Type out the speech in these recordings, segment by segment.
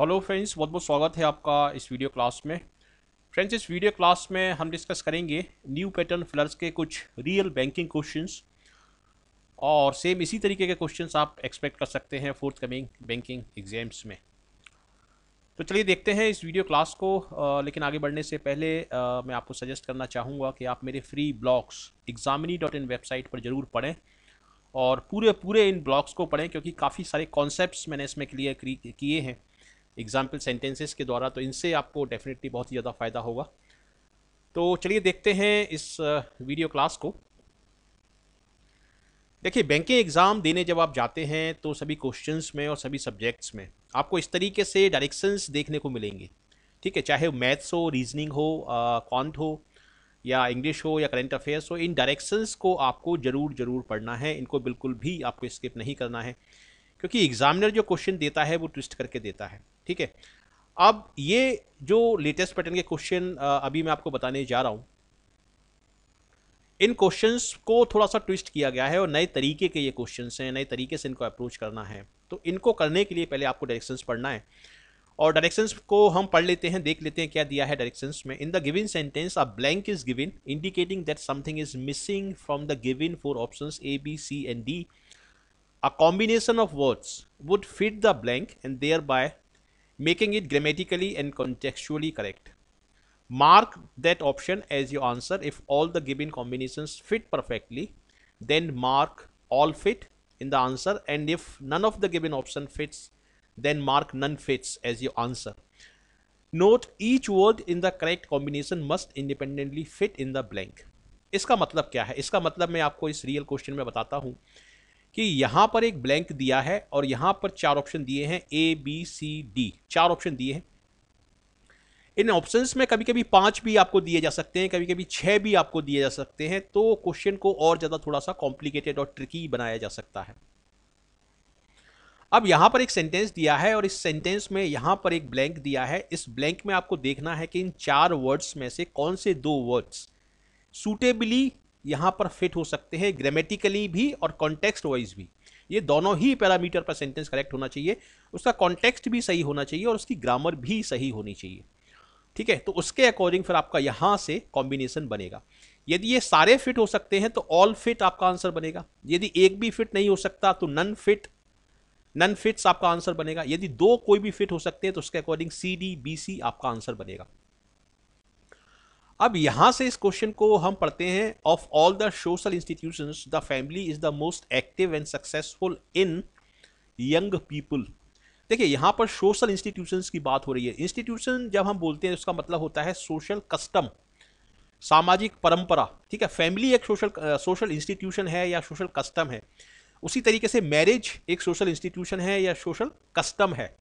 Hello friends बहुत बहुत स्वागत है आपका इस वीडियो क्लास में फ्रेंड्स इस वीडियो क्लास में हम डिस्कस करेंगे न्यू पैटर्न फ्लर्स के कुछ रियल बैंकिंग क्वेश्चंस और सेम इसी तरीके के क्वेश्चंस आप एक्सपेक्ट कर सकते हैं फोर्थ कमिंग बैंकिंग एग्जाम्स में तो चलिए देखते हैं इस वीडियो क्लास को आ, लेकिन आगे बढ़ने से पहले आ, मैं आपको सजेस्ट करना चाहूँगा कि आप मेरे फ्री ब्लॉग्स एग्जामिनी वेबसाइट पर ज़रूर पढ़ें और पूरे पूरे इन ब्लॉग्स को पढ़ें क्योंकि काफ़ी सारे कॉन्सेप्ट मैंने इसमें क्लियर किए हैं एग्जाम्पल सेंटेंसेस के द्वारा तो इनसे आपको डेफिनेटली बहुत ही ज़्यादा फ़ायदा होगा तो चलिए देखते हैं इस वीडियो uh, क्लास को देखिए बैंकिंग एग्ज़ाम देने जब आप जाते हैं तो सभी क्वेश्चंस में और सभी सब्जेक्ट्स में आपको इस तरीके से डायरेक्शंस देखने को मिलेंगे ठीक है चाहे मैथ्स हो रीजनिंग हो कॉन्ट uh, हो या इंग्लिश हो या करेंट अफेयर्स हो इन डायरेक्शंस को आपको ज़रूर ज़रूर पढ़ना है इनको बिल्कुल भी आपको स्किप नहीं करना है क्योंकि एग्जामिनर जो क्वेश्चन देता है वो ट्विस्ट करके देता है ठीक है अब ये जो लेटेस्ट पैटर्न के क्वेश्चन अभी मैं आपको बताने जा रहा हूँ इन क्वेश्चंस को थोड़ा सा ट्विस्ट किया गया है और नए तरीके के ये क्वेश्चंस हैं नए तरीके से इनको अप्रोच करना है तो इनको करने के लिए पहले आपको डायरेक्शंस पढ़ना है और डायरेक्शंस को हम पढ़ लेते हैं देख लेते हैं क्या दिया है डायरेक्शंस में in the given sentence a blank is given indicating that something is missing from the given four option A B C and D A combination of words would fit the blank and thereby making it grammatically and contextually correct. Mark that option as your answer. If all the given combinations fit perfectly, then mark all fit in the answer. And if none of the given option fits, then mark none fits as your answer. Note each word in the correct combination must independently fit in the blank. iska matlab kya hai iska matlab main aapko is real question mein batata hu कि यहां पर एक blank दिया है और यहां पर चार ऑप्शन दिए हैं ए बी सी डी चार ऑप्शन दिए हैं इन ऑप्शन में कभी कभी पांच भी आपको दिए जा सकते हैं कभी कभी छह भी आपको दिए जा सकते हैं तो क्वेश्चन को और ज़्यादा थोड़ा सा कॉम्प्लिकेटेड और ट्रिकी बनाया जा सकता है अब यहां पर एक सेंटेंस दिया है और इस सेंटेंस में यहां पर एक ब्लैंक दिया है इस ब्लैंक में आपको देखना है कि इन चार वर्ड्स में से कौन से दो वर्ड्स सूटेबली यहाँ पर फिट हो सकते हैं ग्रामेटिकली भी और कॉन्टेक्स्ट वाइज भी ये दोनों ही पैरामीटर पर सेंटेंस करेक्ट होना चाहिए उसका कॉन्टेक्स्ट भी सही होना चाहिए और उसकी ग्रामर भी सही होनी चाहिए ठीक है तो उसके अकॉर्डिंग फिर आपका यहाँ से कॉम्बिनेशन बनेगा यदि ये सारे फिट हो सकते हैं तो ऑल फिट आपका आंसर बनेगा यदि एक भी फिट नहीं हो सकता तो नन फिट नन फिट्स आपका आंसर बनेगा यदि दो कोई भी फिट हो सकते हैं तो उसके according C D B C आपका आंसर बनेगा अब यहाँ से इस क्वेश्चन को हम पढ़ते हैं of all the social institution the family is the most active and successful in young people देखिए यहाँ पर सोशल इंस्टीट्यूशन की बात हो रही है इंस्टीट्यूशन जब हम बोलते हैं उसका मतलब होता है सोशल कस्टम सामाजिक परंपरा ठीक है फैमिली एक सोशल सोशल इंस्टीट्यूशन है या सोशल कस्टम है उसी तरीके से मैरिज एक सोशल इंस्टीट्यूशन है या सोशल कस्टम है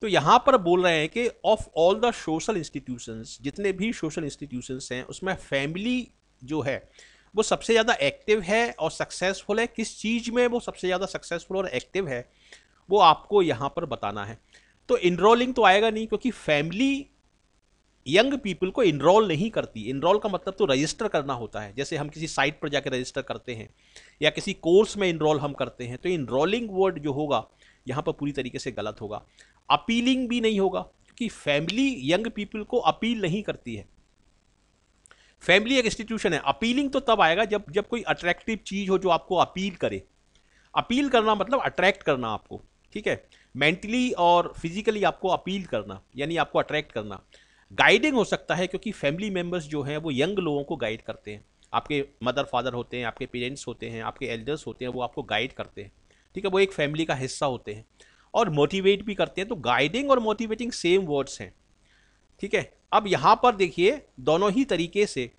तो यहाँ पर बोल रहे हैं कि of all the social institutions जितने भी सोशल इंस्टीट्यूशंस हैं उसमें फैमिली जो है वो सबसे ज़्यादा एक्टिव है और सक्सेसफुल है किस चीज़ में वो सबसे ज़्यादा सक्सेसफुल और एक्टिव है वो आपको यहाँ पर बताना है तो इनरोलिंग तो आएगा नहीं क्योंकि फैमिली यंग पीपल को इनरोल नहीं करती इनरोल का मतलब तो रजिस्टर करना होता है जैसे हम किसी साइट पर जाकर रजिस्टर करते हैं या किसी कोर्स में इनरोल हम करते हैं तो इनरोलिंग वर्ड जो होगा यहाँ पर पूरी तरीके से गलत होगा अपीलिंग भी नहीं होगा क्योंकि फैमिली यंग पीपल को अपील नहीं करती है फैमिली एक इंस्टीट्यूशन है अपीलिंग तो तब आएगा जब जब कोई अट्रैक्टिव चीज़ हो जो आपको अपील करे अपील करना मतलब अट्रैक्ट करना आपको ठीक है मेंटली और फिजिकली आपको अपील करना यानी आपको अट्रैक्ट करना गाइडिंग हो सकता है क्योंकि फैमिली मेम्बर्स जो हैं वो यंग लोगों को गाइड करते हैं आपके मदर फादर होते हैं आपके पेरेंट्स होते हैं आपके एल्डर्स होते हैं वो आपको गाइड करते हैं ठीक है वो एक फैमिली का हिस्सा होते हैं और मोटिवेट भी करते हैं तो गाइडिंग और मोटिवेटिंग सेम वर्ड्स हैं ठीक है अब यहाँ पर देखिए दोनों ही तरीके से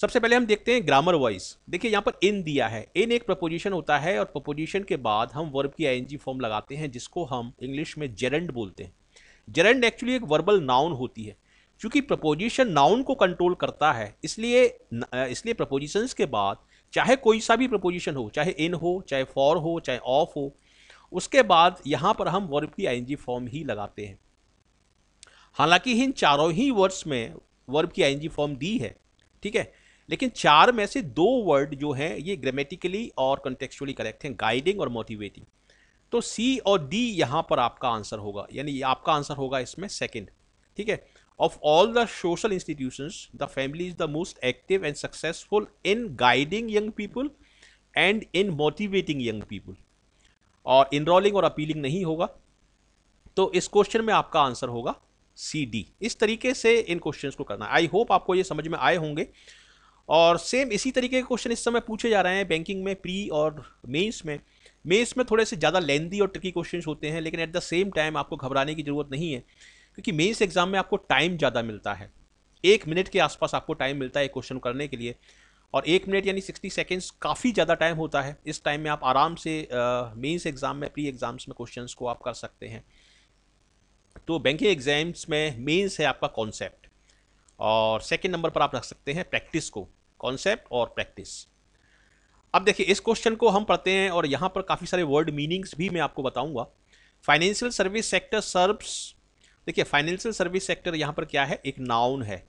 सबसे पहले हम देखते हैं ग्रामर वाइज देखिए यहाँ पर इन दिया है इन एक प्रपोजिशन होता है और प्रपोजिशन के बाद हम वर्ब की आईएनजी फॉर्म लगाते हैं जिसको हम इंग्लिश में जेरेंड बोलते हैं जेरेंड एक्चुअली एक वर्बल नाउन होती है क्योंकि प्रपोजिशन नाउन को कंट्रोल करता है इसलिए इसलिए प्रपोजिशंस के बाद चाहे कोई सा भी प्रपोजिशन हो चाहे इन हो चाहे फॉर हो चाहे ऑफ हो उसके बाद यहाँ पर हम वर्ब की आईएनजी फॉर्म ही लगाते हैं हालांकि इन चारों ही वर्ड्स में वर्ब की आईएनजी फॉर्म दी है ठीक है लेकिन चार में से दो वर्ड जो हैं ये ग्रामेटिकली और कंटेक्चुअली करेक्ट हैं गाइडिंग और मोटिवेटिंग तो सी और डी यहाँ पर आपका आंसर होगा यानी आपका आंसर होगा इसमें सेकेंड ठीक है of all the social institutions the family is the most active and successful in guiding young people and in motivating young people और इनरोलिंग और अपीलिंग नहीं होगा तो इस क्वेश्चन में आपका आंसर होगा सी डी इस तरीके से इन क्वेश्चन को करना आई होप आपको ये समझ में आए होंगे और सेम इसी तरीके के क्वेश्चन इस समय पूछे जा रहे हैं बैंकिंग में प्री और मेंस में मेंस में थोड़े से ज़्यादा लेंदी और ट्रिकी क्वेश्चन होते हैं लेकिन एट द सेम टाइम आपको घबराने की ज़रूरत नहीं है क्योंकि मेंस एग्ज़ाम में आपको टाइम ज़्यादा मिलता है एक मिनट के आसपास आपको टाइम मिलता है क्वेश्चन करने के लिए और एक मिनट यानी सिक्सटी सेकेंड्स काफ़ी ज़्यादा टाइम होता है इस टाइम में आप आराम से मेंस एग्ज़ाम में प्री एग्ज़ाम्स में क्वेश्चंस को आप कर सकते हैं तो बैंकिंग एग्ज़ाम्स में मेंस है आपका कॉन्सेप्ट और सेकेंड नंबर पर आप रख सकते हैं प्रैक्टिस को कॉन्सेप्ट और प्रैक्टिस अब देखिए इस क्वेश्चन को हम पढ़ते हैं और यहाँ पर काफ़ी सारे वर्ड मीनिंग्स भी मैं आपको बताऊँगा फाइनेंशियल सर्विस सेक्टर सर्व्स देखिए फाइनेंशियल सर्विस सेक्टर यहाँ पर क्या है एक नाउन है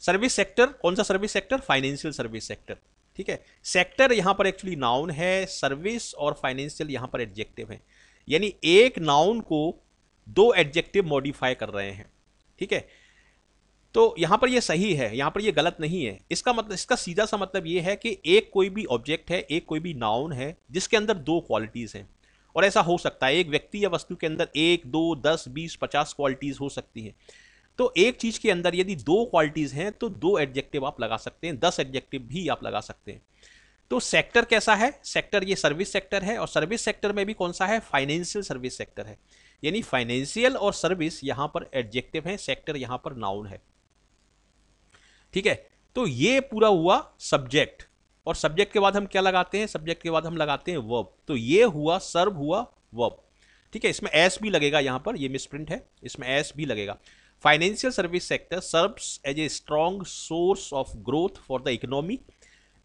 सर्विस सेक्टर कौन सा service sector financial service sector ठीक है सेक्टर यहाँ पर एक्चुअली नाउन है सर्विस और फाइनेंशियल यहाँ पर एडजेक्टिव है यानी एक नाउन को दो एडजेक्टिव मॉडिफाई कर रहे हैं ठीक है तो यहाँ पर ये यह सही है यहाँ पर ये यह गलत नहीं है इसका मतलब इसका सीधा सा मतलब ये है कि एक कोई भी ऑब्जेक्ट है एक कोई भी नाउन है जिसके अंदर दो क्वालिटीज़ हैं और ऐसा हो सकता है एक व्यक्ति या वस्तु के अंदर एक दो दस बीस पचास क्वालिटीज़ हो सकती हैं तो एक चीज़ के अंदर यदि दो क्वालिटीज़ हैं तो दो एडजेक्टिव आप लगा सकते हैं दस एडजेक्टिव भी आप लगा सकते हैं तो सेक्टर कैसा है सेक्टर ये सर्विस सेक्टर है और सर्विस सेक्टर में भी कौन सा है फाइनेंशियल सर्विस सेक्टर है यानी फाइनेंशियल और सर्विस यहां पर एडजेक्टिव है सेक्टर यहां पर नाउन है ठीक है तो ये पूरा हुआ सब्जेक्ट और सब्जेक्ट के बाद हम क्या लगाते हैं सब्जेक्ट के बाद हम लगाते हैं वर्ब तो ये हुआ सर्व हुआ वर्ब ठीक है इसमें एस भी लगेगा यहां पर ये मिसप्रिंट है इसमें एस भी लगेगा financial service sector serves as a strong source of growth for the economy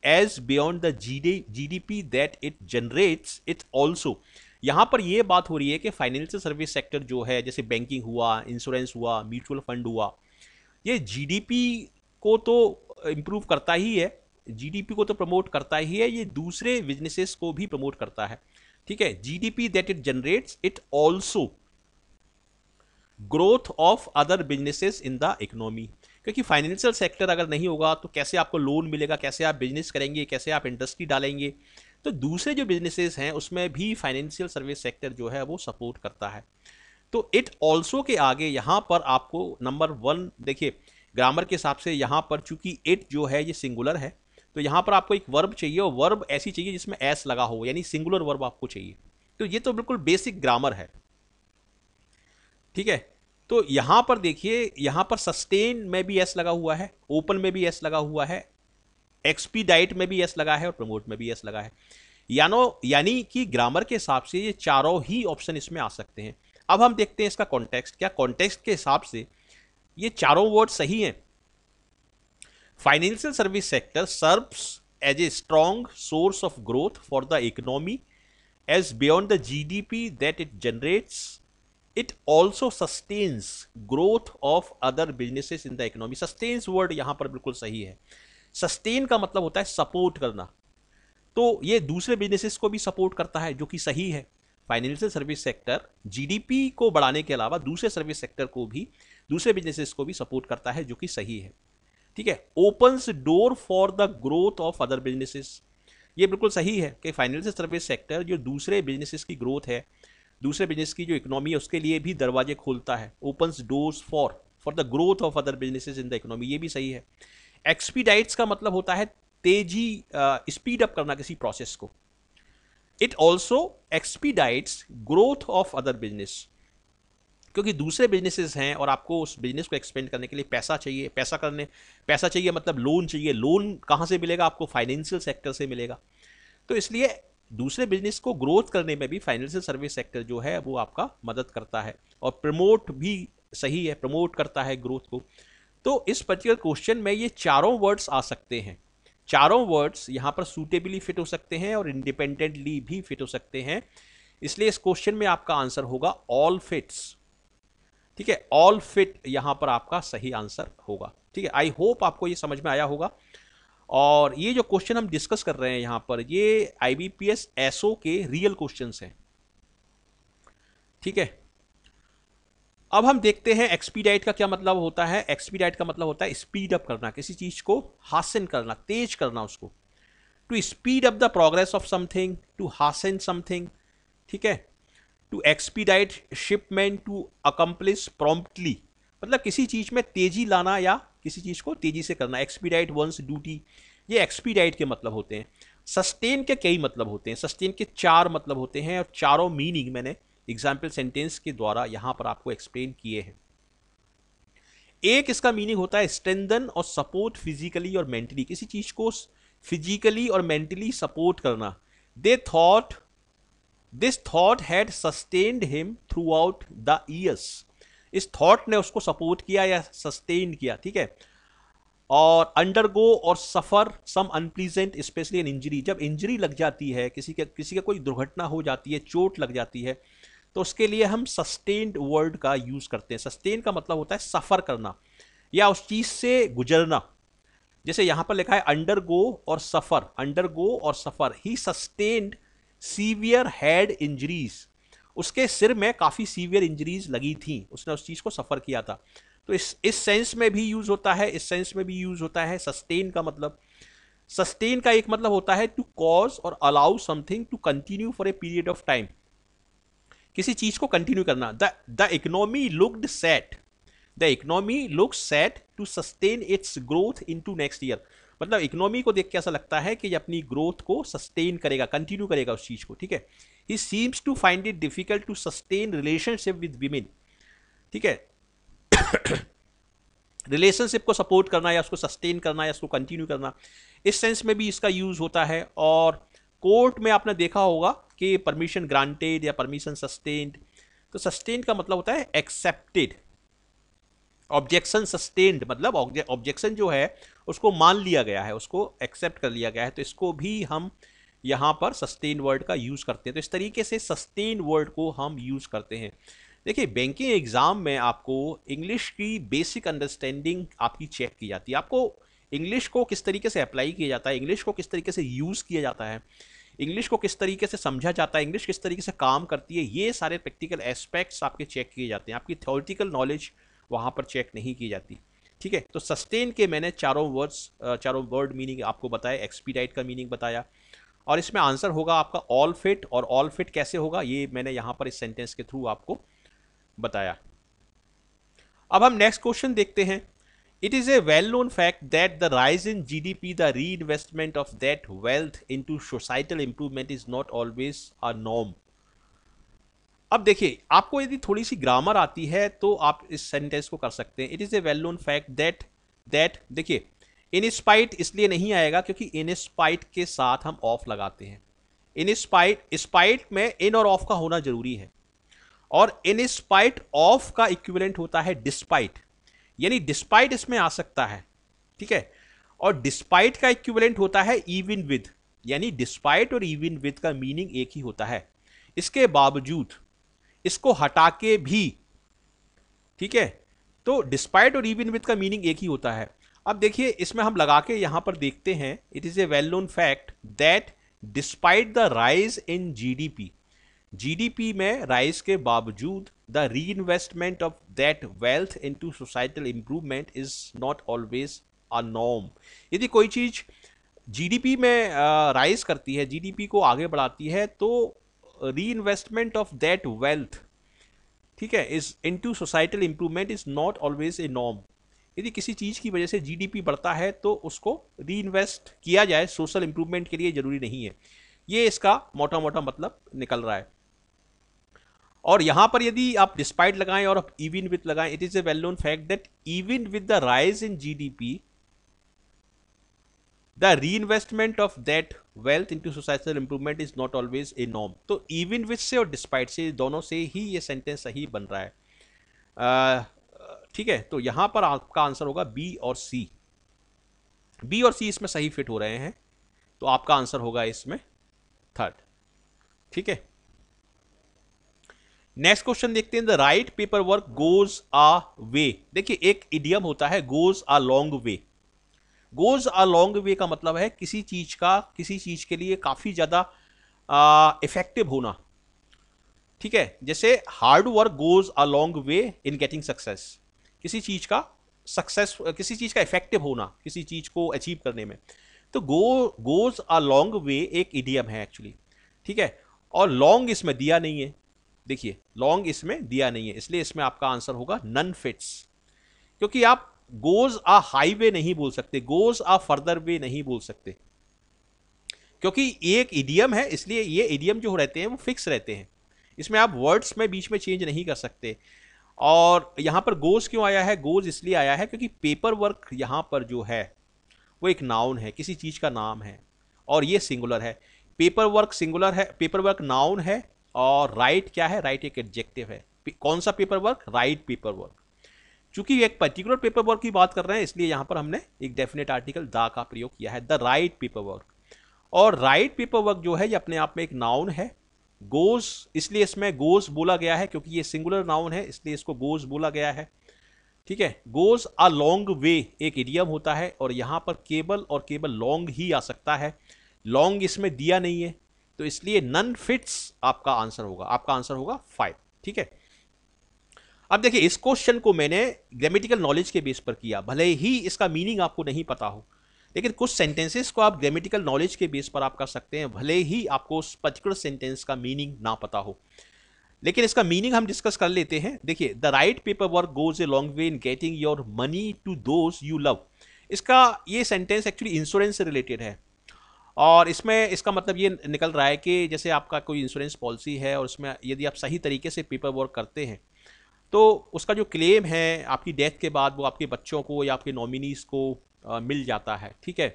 as beyond the GDP that it generates it also यहाँ पर ये बात हो रही है कि फाइनेंशियल सर्विस सेक्टर जो है जैसे बैंकिंग हुआ इंश्योरेंस हुआ म्यूचुअल फंड हुआ ये जीडीपी को तो इम्प्रूव करता ही है जीडीपी को तो प्रमोट करता ही है ये दूसरे बिजनेसेस को भी प्रमोट करता है ठीक है GDP that it generates it also growth of other businesses in the economy क्योंकि फाइनेंशियल सेक्टर अगर नहीं होगा तो कैसे आपको लोन मिलेगा कैसे आप बिजनेस करेंगे कैसे आप इंडस्ट्री डालेंगे तो दूसरे जो बिजनेसेस हैं उसमें भी फाइनेंशियल सर्विस सेक्टर जो है वो सपोर्ट करता है तो इट ऑल्सो के आगे यहाँ पर आपको नंबर वन देखिए ग्रामर के हिसाब से यहाँ पर चूंकि इट जो है ये सिंगुलर है तो यहाँ पर आपको एक वर्ब चाहिए और वर्ब ऐसी चाहिए जिसमें एस लगा हो यानी सिंगुलर वर्ब आपको चाहिए तो ये तो बिल्कुल बेसिक ग्रामर है ठीक है तो यहां पर देखिए यहां पर सस्टेन में भी एस लगा हुआ है ओपन में भी एस लगा हुआ है एक्सपी डाइट में भी एस लगा है और प्रमोट में भी एस लगा है यानो यानी कि ग्रामर के हिसाब से ये चारों ही ऑप्शन इसमें आ सकते हैं अब हम देखते हैं इसका कॉन्टेक्स्ट क्या कॉन्टेक्स्ट के हिसाब से ये चारों वर्ड सही हैं financial service sector serves as a strong source of growth for the economy as beyond the GDP that it generates it also sustains growth of other businesses in the economy sustains word यहाँ पर बिल्कुल सही है sustain का मतलब होता है support करना तो ये दूसरे बिजनेसेस को भी सपोर्ट करता है जो कि सही है फाइनेंशियल सर्विस सेक्टर जीडीपी को बढ़ाने के अलावा दूसरे सर्विस सेक्टर को भी दूसरे बिजनेसेस को भी सपोर्ट करता है जो कि सही है ठीक है opens door for the growth of other businesses ये बिल्कुल सही है कि फाइनेंशियल सर्विस सेक्टर जो दूसरे बिजनेसेस की ग्रोथ है दूसरे बिजनेस की जो इकोनॉमी है उसके लिए भी दरवाजे खोलता है open doors for for the growth of other businesses in the economy ये भी सही है एक्सपीडाइट्स का मतलब होता है तेजी स्पीड अप करना किसी प्रोसेस को it also expedites growth of other business क्योंकि दूसरे बिजनेसेस हैं और आपको उस बिजनेस को एक्सपेंड करने के लिए पैसा चाहिए पैसा करने पैसा चाहिए मतलब लोन चाहिए लोन कहाँ से मिलेगा आपको फाइनेंशियल सेक्टर से मिलेगा तो इसलिए दूसरे बिजनेस को ग्रोथ करने में भी फाइनेंशियल सर्विस सेक्टर जो है वो आपका मदद करता है और प्रमोट भी सही है प्रमोट करता है ग्रोथ को तो इस पर्टिकुलर क्वेश्चन में ये चारों वर्ड्स आ सकते हैं चारों वर्ड्स यहाँ पर सूटेबली फिट हो सकते हैं और इंडिपेंडेंटली भी फिट हो सकते हैं इसलिए इस क्वेश्चन में आपका आंसर होगा ऑल फिट्स ठीक है ऑल फिट यहाँ पर आपका सही आंसर होगा ठीक है आई होप आपको ये समझ में आया होगा और ये जो क्वेश्चन हम डिस्कस कर रहे हैं यहां पर ये I B P S SO के रियल क्वेश्चन हैं ठीक है अब हम देखते हैं एक्सपीडाइट का क्या मतलब होता है एक्सपीडाइट का मतलब होता है स्पीड अप करना किसी चीज़ को हासिल करना तेज करना उसको to speed up the progress of something to हासिल समथिंग ठीक है to expedite shipment to accomplish promptly मतलब किसी चीज़ में तेजी लाना या किसी चीज़ को तेज़ी से करना एक्सपीडाइट वंस ड्यूटी ये एक्सपीडाइट के मतलब होते हैं सस्टेन के कई मतलब होते हैं सस्टेन के चार मतलब होते हैं और चारों मीनिंग मैंने एग्जाम्पल सेंटेंस के द्वारा यहाँ पर आपको एक्सप्लेन किए हैं एक इसका मीनिंग होता है स्ट्रेंदन और सपोर्ट फिजिकली और मेंटली किसी चीज़ को फिजिकली और मेंटली सपोर्ट करना they thought this thought had sustained him throughout the years इस थॉट ने उसको सपोर्ट किया या सस्टेन किया ठीक है और अंडरगो और suffer some unpleasant specially an injury जब इंजरी लग जाती है किसी के किसी का कोई दुर्घटना हो जाती है चोट लग जाती है तो उसके लिए हम सस्टेन्ड वर्ड का यूज़ करते हैं सस्टेन का मतलब होता है सफ़र करना या उस चीज़ से गुजरना जैसे यहाँ पर लिखा है अंडर गो और सफ़र अंडर गो और suffer he sustained severe head injuries उसके सिर में काफ़ी सीवियर इंजरीज लगी थी उसने उस चीज़ को सफ़र किया था तो इस इस सेंस में भी यूज़ होता है इस सेंस में भी यूज़ होता है सस्टेन का मतलब सस्टेन का एक मतलब होता है टू कॉज और allow something to continue for a period of time किसी चीज़ को कंटिन्यू करना the the economy looked set the economy look set to sustain its growth into next year मतलब इकोनॉमी को देख के ऐसा लगता है कि ये अपनी ग्रोथ को सस्टेन करेगा कंटिन्यू करेगा उस चीज़ को ठीक है he seems to find it difficult to sustain relationship with women ठीक है रिलेशनशिप को सपोर्ट करना या उसको सस्टेन करना या उसको कंटिन्यू करना इस सेंस में भी इसका यूज़ होता है और कोर्ट में आपने देखा होगा कि परमिशन ग्रांटेड या परमिशन सस्टेन्ड तो सस्टेन्ड का मतलब होता है एक्सेप्टेड ऑब्जेक्शन सस्टेन्ड मतलब ऑब्जेक्शन जो है उसको मान लिया गया है उसको एक्सेप्ट कर लिया गया है तो इसको भी हम यहाँ पर सस्टेन वर्ड का यूज़ करते हैं तो इस तरीके से सस्टेन वर्ड को हम यूज़ करते हैं देखिए बैंकिंग एग्ज़ाम में आपको इंग्लिश की बेसिक अंडरस्टैंडिंग आपकी चेक की जाती है आपको इंग्लिश को किस तरीके से अप्लाई किया जाता है इंग्लिश को किस तरीके से यूज़ किया जाता है इंग्लिश को किस तरीके से समझा जाता है इंग्लिश किस तरीके से काम करती है ये सारे प्रैक्टिकल एस्पेक्ट्स आपके चेक किए जाते हैं आपकी थ्योरिटिकल नॉलेज वहाँ पर चेक नहीं की जाती ठीक है तो सस्टेन के मैंने चारों वर्ड्स चारों वर्ड मीनिंग आपको बताया एक्सपीडाइट का मीनिंग बताया और इसमें आंसर होगा आपका ऑल फिट और ऑल फिट कैसे होगा ये मैंने यहां पर इस सेंटेंस के थ्रू आपको बताया अब हम नेक्स्ट क्वेश्चन देखते हैं it is a known fact that the rise in G D P the reinvestment of that wealth into societal improvement is not always a norm. अब देखिए आपको यदि थोड़ी सी ग्रामर आती है तो आप इस सेंटेंस को कर सकते हैं it is a well known fact that that देखिए इन स्पाइट इसलिए नहीं आएगा क्योंकि इनस्पाइट के साथ हम ऑफ लगाते हैं इनस्पाइट स्पाइट में इन और ऑफ का होना जरूरी है और इनस्पाइट ऑफ का इक्विवेलेंट होता है डिस्पाइट यानी डिस्पाइट इसमें आ सकता है ठीक है और डिस्पाइट का इक्विवेलेंट होता है इविन विद यानी डिस्पाइट और इविन विद का मीनिंग एक ही होता है इसके बावजूद इसको हटा के भी ठीक है तो डिस्पाइट और इविन विद का मीनिंग एक ही होता है अब देखिए इसमें हम लगा के यहाँ पर देखते हैं it is a well known fact that despite the rise in GDP GDP में राइज के बावजूद the reinvestment of that wealth into societal improvement is not always a norm यदि कोई चीज़ जीडीपी में राइज करती है GDP को आगे बढ़ाती है तो री इन्वेस्टमेंट ऑफ दैट वेल्थ ठीक है is into societal improvement is not always a norm यदि किसी चीज़ की वजह से जीडीपी बढ़ता है तो उसको री इन्वेस्ट किया जाए सोशल इम्प्रूवमेंट के लिए ज़रूरी नहीं है ये इसका मोटा मोटा मतलब निकल रहा है और यहाँ पर यदि आप डिस्पाइट लगाएं और इवन विथ लगाएं it is a well known fact that even with the rise in GDP the reinvestment of that wealth into societal improvement is not always a नॉम तो इवन विथ से और डिस्पाइट से दोनों से ही ये सेंटेंस सही बन रहा है ठीक है तो यहां पर आपका आंसर होगा बी और सी बी और सी इसमें सही फिट हो रहे हैं तो आपका आंसर होगा इसमें थर्ड ठीक है नेक्स्ट क्वेश्चन देखते हैं the right paperwork goes a way देखिए एक इडियम होता है goes a long way goes a long way का मतलब है किसी चीज का किसी चीज के लिए काफी ज्यादा इफेक्टिव होना ठीक है जैसे hard work goes a long way in getting success किसी चीज़ का सक्सेस किसी चीज़ का इफेक्टिव होना किसी चीज़ को अचीव करने में तो गो गोज आ लॉन्ग वे एक इडियम है एक्चुअली ठीक है और लॉन्ग इसमें दिया नहीं है देखिए लॉन्ग इसमें दिया नहीं है इसलिए इसमें आपका आंसर होगा नन फिट्स क्योंकि आप गोज आ वे नहीं बोल सकते गोज आ फर्दर वे नहीं बोल सकते क्योंकि ये एक इडियम है इसलिए ये इडियम जो रहते हैं वो फिक्स रहते हैं इसमें आप वर्ड्स में बीच में चेंज नहीं कर सकते और यहाँ पर गोज क्यों आया है गोज इसलिए आया है क्योंकि पेपर वर्क यहाँ पर जो है वो एक नाउन है किसी चीज़ का नाम है और ये सिंगुलर है पेपर वर्क सिंगुलर है पेपर वर्क नाउन है और राइट right क्या है राइट right एक एडजेक्टिव है कौन सा paperwork right paperwork चूंकि एक पर्टिकुलर पेपर वर्क की बात कर रहे हैं इसलिए यहाँ पर हमने एक डेफिनेट आर्टिकल दा का प्रयोग किया है द राइट पेपर वर्क और राइट पेपर वर्क जो है ये अपने आप में एक नाउन है गोस इसलिए इसमें गोस बोला गया है क्योंकि ये सिंगुलर नाउन है इसलिए इसको गोस बोला गया है ठीक है गोज अ लॉन्ग वे एक इडियम होता है और यहाँ पर केबल और केबल लॉन्ग ही आ सकता है लॉन्ग इसमें दिया नहीं है तो इसलिए नन फिट्स आपका आंसर होगा आपका आंसर होगा फाइव ठीक है अब देखिए इस क्वेश्चन को मैंने ग्रामेटिकल नॉलेज के बेस पर किया भले ही इसका मीनिंग आपको नहीं पता हो लेकिन कुछ सेंटेंसेस को आप ग्रामेटिकल नॉलेज के बेस पर आप कर सकते हैं भले ही आपको उस पर्टिकुलर सेंटेंस का मीनिंग ना पता हो लेकिन इसका मीनिंग हम डिस्कस कर लेते हैं देखिए the right paperwork goes a long way in getting your money to those you love इसका ये सेंटेंस एक्चुअली इंश्योरेंस से रिलेटेड है और इसमें इसका मतलब ये निकल रहा है कि जैसे आपका कोई इंश्योरेंस पॉलिसी है और उसमें यदि आप सही तरीके से पेपर वर्क करते हैं तो उसका जो क्लेम है आपकी डेथ के बाद वो आपके बच्चों को या आपके नॉमिनीज़ को आ, मिल जाता है ठीक है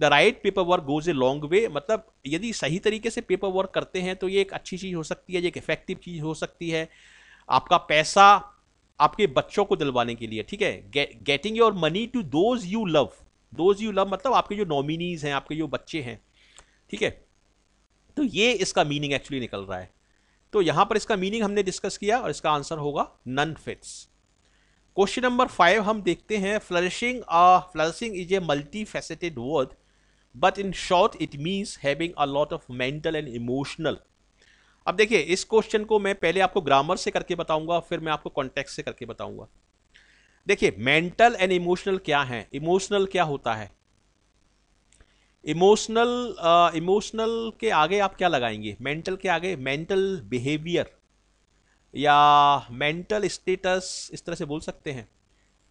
the right paperwork goes a long way मतलब यदि सही तरीके से पेपर वर्क करते हैं तो ये एक अच्छी चीज़ हो सकती है ये एक इफेक्टिव चीज़ हो सकती है आपका पैसा आपके बच्चों को दिलवाने के लिए ठीक है getting your money to those you love those you love मतलब आपके जो नॉमिनीज़ हैं आपके जो बच्चे हैं ठीक है तो ये इसका मीनिंग एक्चुअली निकल रहा है तो यहां पर इसका मीनिंग हमने डिस्कस किया और इसका आंसर होगा none fits question number five हम देखते हैं flourishing flourishing is a multifaceted word but in short it means having a lot of mental and emotional अब देखिए इस क्वेश्चन को मैं पहले आपको ग्रामर से करके बताऊंगा फिर मैं आपको कॉन्टेक्स्ट से करके बताऊंगा देखिए मेंटल एंड इमोशनल क्या है इमोशनल क्या होता है इमोशनल इमोशनल के आगे आप क्या लगाएंगे मेंटल के आगे मेंटल बिहेवियर या मेंटल स्टेटस इस तरह से बोल सकते हैं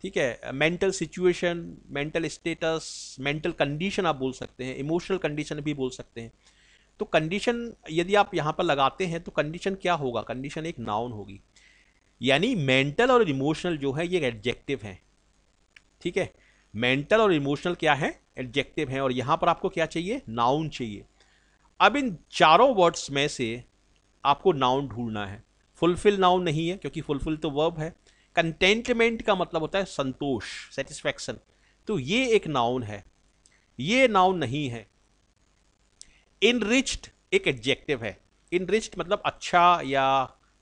ठीक है mental situation mental status mental condition आप बोल सकते हैं इमोशनल कंडीशन भी बोल सकते हैं तो कंडीशन यदि आप यहाँ पर लगाते हैं तो कंडीशन क्या होगा कंडीशन एक नाउन होगी यानी मेंटल और इमोशनल जो है ये एडजेक्टिव है ठीक है मेंटल और इमोशनल क्या है एडजेक्टिव हैं और यहाँ पर आपको क्या चाहिए नाउन चाहिए अब इन चारों वर्ड्स में से आपको नाउन ढूंढना है फुलफिल नाउन नहीं है क्योंकि फुलफिल तो वर्ब है कंटेंटमेंट का मतलब होता है संतोष सेटिस्फैक्शन तो ये एक नाउन है ये नाउन नहीं है इनरिच्ड एक एडजेक्टिव है इनरिच्ड मतलब अच्छा या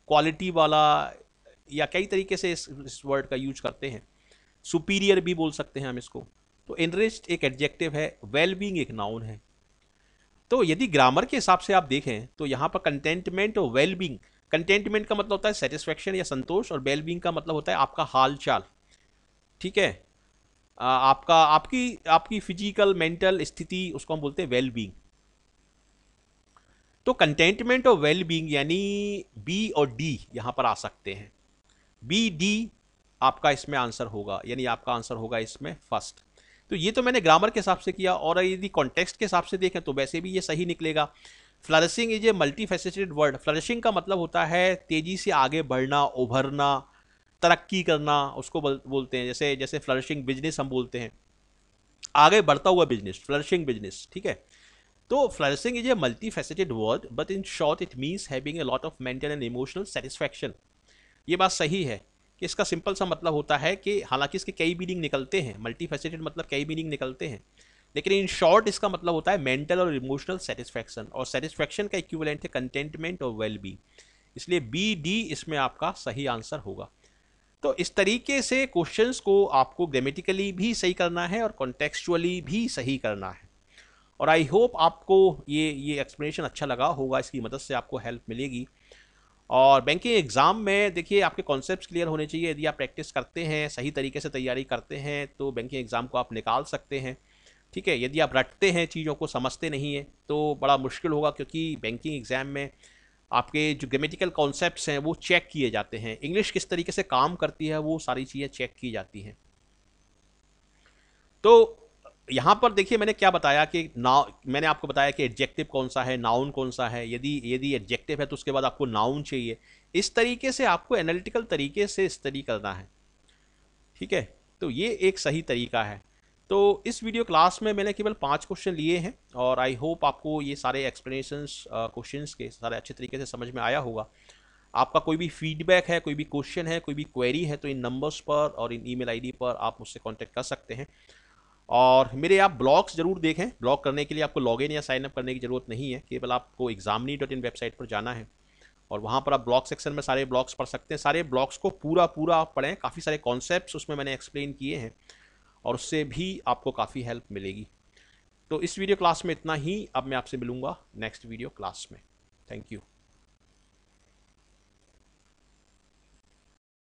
क्वालिटी वाला या कई तरीके से इस, इस वर्ड का यूज करते हैं सुपीरियर भी बोल सकते हैं हम इसको तो इनरिच्ड एक एडजेक्टिव है वेलबींग बींग एक नाउन है तो यदि ग्रामर के हिसाब से आप देखें तो यहाँ पर कंटेंटमेंट और वेलबींग कंटेंटमेंट का मतलब होता है सेटिस्फैक्शन या संतोष और वेलबींग का मतलब होता है आपका हाल चाल ठीक है आपका आपकी आपकी फिजिकल मेंटल स्थिति उसको हम बोलते हैं वेलबींग तो कंटेंटमेंट और बींग यानी बी और डी यहाँ पर आ सकते हैं बी डी आपका इसमें आंसर होगा यानी आपका आंसर होगा इसमें फर्स्ट तो ये तो मैंने ग्रामर के हिसाब से किया और यदि कॉन्टेक्स्ट के हिसाब से देखें तो वैसे भी ये सही निकलेगा flourishing is a multifaceted word flourishing का मतलब होता है तेज़ी से आगे बढ़ना उभरना तरक्की करना उसको बोलते हैं जैसे जैसे फ्लरिशिंग बिजनेस हम बोलते हैं आगे बढ़ता हुआ बिजनेस फ्लरिशिंग बिजनेस ठीक है तो flourishing is a multifaceted word but in short it means having a lot of mental and emotional satisfaction ये बात सही है कि इसका सिंपल सा मतलब होता है कि हालांकि इसके कई मीनिंग निकलते हैं मल्टीफेसिटेड मतलब कई मीनिंग निकलते हैं लेकिन इन शॉर्ट इसका मतलब होता है मेंटल और इमोशनल सेटिस्फैक्शन और सेटिस्फैक्शन का इक्वलेंट है कंटेंटमेंट और वेल बी इसलिए बी डी इसमें आपका सही आंसर होगा तो इस तरीके से क्वेश्चंस को आपको ग्रामेटिकली भी सही करना है और कॉन्टेक्चुअली भी सही करना है और आई होप आपको ये ये एक्सप्लेनेशन अच्छा लगा होगा इसकी मदद से आपको हेल्प मिलेगी और बैंकिंग एग्ज़ाम में देखिए आपके कॉन्सेप्ट क्लियर होने चाहिए यदि आप प्रैक्टिस करते हैं सही तरीके से तैयारी करते हैं तो बैंकिंग एग्ज़ाम को आप निकाल सकते हैं ठीक है यदि आप रटते हैं चीज़ों को समझते नहीं है तो बड़ा मुश्किल होगा क्योंकि बैंकिंग एग्ज़ाम में आपके जो ग्रामेटिकल कॉन्सेप्ट्स हैं वो चेक किए जाते हैं इंग्लिश किस तरीके से काम करती है वो सारी चीज़ें चेक की जाती हैं तो यहाँ पर देखिए मैंने क्या बताया कि नाउ मैंने आपको बताया कि एडजेक्टिव कौन सा है नाउन कौन सा है यदि यदि एडजेक्टिव है तो उसके बाद आपको नाउन चाहिए इस तरीके से आपको एनालिटिकल तरीके से स्टडी करना है ठीक है तो ये एक सही तरीका है तो इस वीडियो क्लास में मैंने केवल पाँच क्वेश्चन लिए हैं और आई होप आपको ये सारे एक्सप्लेनेशंस क्वेश्चन के सारे अच्छे तरीके से समझ में आया होगा आपका कोई भी फीडबैक है कोई भी क्वेश्चन है कोई भी क्वेरी है तो इन नंबर्स पर और इन ईमेल आईडी पर आप मुझसे कांटेक्ट कर सकते हैं और मेरे आप ब्लॉग्स जरूर देखें ब्लॉग करने के लिए आपको लॉगिन या साइन अप करने की ज़रूरत नहीं है केवल आपको एग्जामनी डॉट इन वेबसाइट पर जाना है और वहाँ पर आप ब्लॉग सेक्शन में सारे ब्लॉग्स पढ़ सकते हैं सारे ब्लॉग्स को पूरा पूरा आप पढ़ें काफ़ी सारे कॉन्सेप्ट उसमें मैंने एक्सप्लेन किए हैं और उससे भी आपको काफ़ी हेल्प मिलेगी तो इस वीडियो क्लास में इतना ही अब मैं आपसे मिलूँगा नेक्स्ट वीडियो क्लास में थैंक यू